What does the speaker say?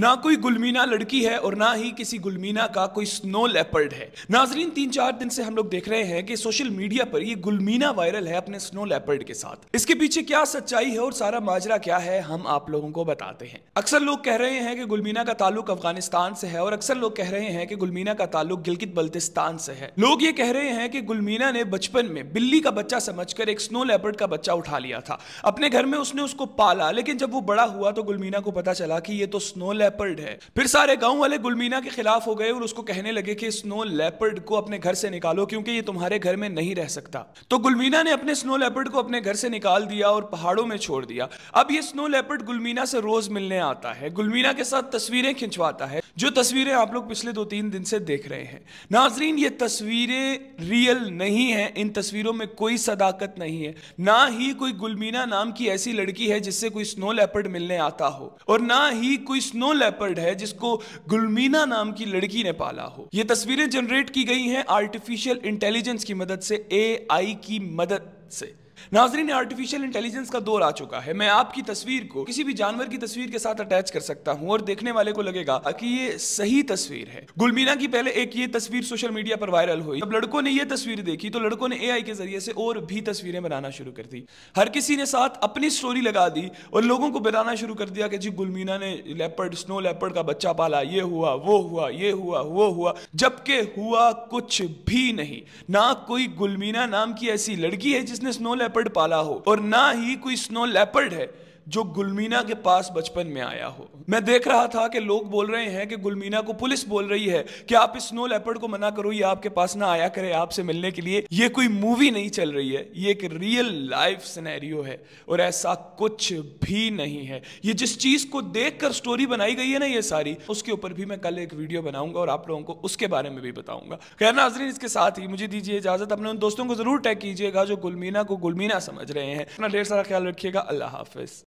ना कोई गुलमीना लड़की है और ना ही किसी गुलमीना का कोई स्नो लेपर्ड है नाजरीन तीन चार दिन से हम लोग देख रहे हैं कि सोशल मीडिया पर ये गुलमीना वायरल है अपने स्नो लेपर्ड के साथ इसके पीछे क्या सच्चाई है और सारा माजरा क्या है हम आप लोगों को बताते हैं अक्सर लोग कह रहे हैं कि गुलमीना का ताल्लुक अफगानिस्तान से है और अक्सर लोग कह रहे हैं कि गुलमीना का ताल्लुक गिलगित बल्तिस्तान से है लोग ये कह रहे हैं कि गुलमीना ने बचपन में बिल्ली का बच्चा समझ एक स्नो लेपर्ड का बच्चा उठा लिया था अपने घर में उसने उसको पाला लेकिन जब वो बड़ा हुआ तो गुलमीना को पता चला कि ये तो स्नो लेपर्ड लेपर्ड है फिर सारे गांव वाले गुलमीना के खिलाफ हो गए और उसको कहने लगे कि स्नो लेपर्ड को अपने घर से निकालो क्योंकि ये तुम्हारे घर में नहीं रह सकता तो गुलमीना ने अपने स्नो लेपर्ड को अपने घर से निकाल दिया और पहाड़ों में छोड़ दिया अब ये स्नो लेपर्ड गुलमीना से रोज मिलने आता है गुलमीना के साथ तस्वीरें खिंचवाता है जो तस्वीरें आप लोग पिछले दो तीन दिन से देख रहे हैं नाजरीन ये तस्वीरें रियल नहीं है इन तस्वीरों में कोई सदाकत नहीं है ना ही कोई गुलमीना नाम की ऐसी लड़की है जिससे कोई स्नो लेपर्ड मिलने आता हो और ना ही कोई स्नो लेपर्ड है जिसको गुलमीना नाम की लड़की ने पाला हो ये तस्वीरें जनरेट की गई हैं आर्टिफिशियल इंटेलिजेंस की मदद से एआई की मदद से नाजरीन आर्टिफिशियल इंटेलिजेंस का दौर आ चुका है मैं आपकी तस्वीर को किसी भी जानवर की तस्वीर के साथ अटैच कर सकता हूं और देखने वाले को लगेगा कि ये सही तस्वीर है गुलमीना की पहले एक ये तस्वीर सोशल मीडिया पर वायरल हुई जब लड़कों ने ये तस्वीर देखी तो लड़कों ने एआई के जरिए से और भी तस्वीरें बनाना शुरू कर दी हर किसी ने साथ अपनी स्टोरी लगा दी और लोगों को बताना शुरू कर दिया कि जी गुलमीना ने लेपर्ड स्नो लेपर्ड का बच्चा पाला ये हुआ वो हुआ ये हुआ वो हुआ जबकि हुआ कुछ भी नहीं ना कोई गुलमीना नाम की ऐसी लड़की है जिसने स्नो लेपर्ड पाला हो और ना ही कोई स्नो लेपर्ड है जो गुलमीना के पास बचपन में आया हो मैं देख रहा था कि लोग बोल रहे हैं कि गुलमीना को पुलिस बोल रही है कि आप इस स्नो लेपर्ड को मना करो ये आपके पास ना आया करे आपसे मिलने के लिए ये कोई मूवी नहीं चल रही है ये एक रियल लाइफ सिनेरियो है और ऐसा कुछ भी नहीं है ये जिस चीज को देखकर स्टोरी बनाई गई है ना ये सारी उसके ऊपर भी मैं कल एक वीडियो बनाऊंगा और आप लोगों को उसके बारे में भी बताऊंगा खैर नाजरीन इसके साथ ही मुझे दीजिए इजाजत अपने उन दोस्तों को जरूर टैग कीजिएगा जो गुलमीना को गुलमीना समझ रहे हैं अपना ढेर सारा ख्याल रखिएगा अल्लाह हाफिज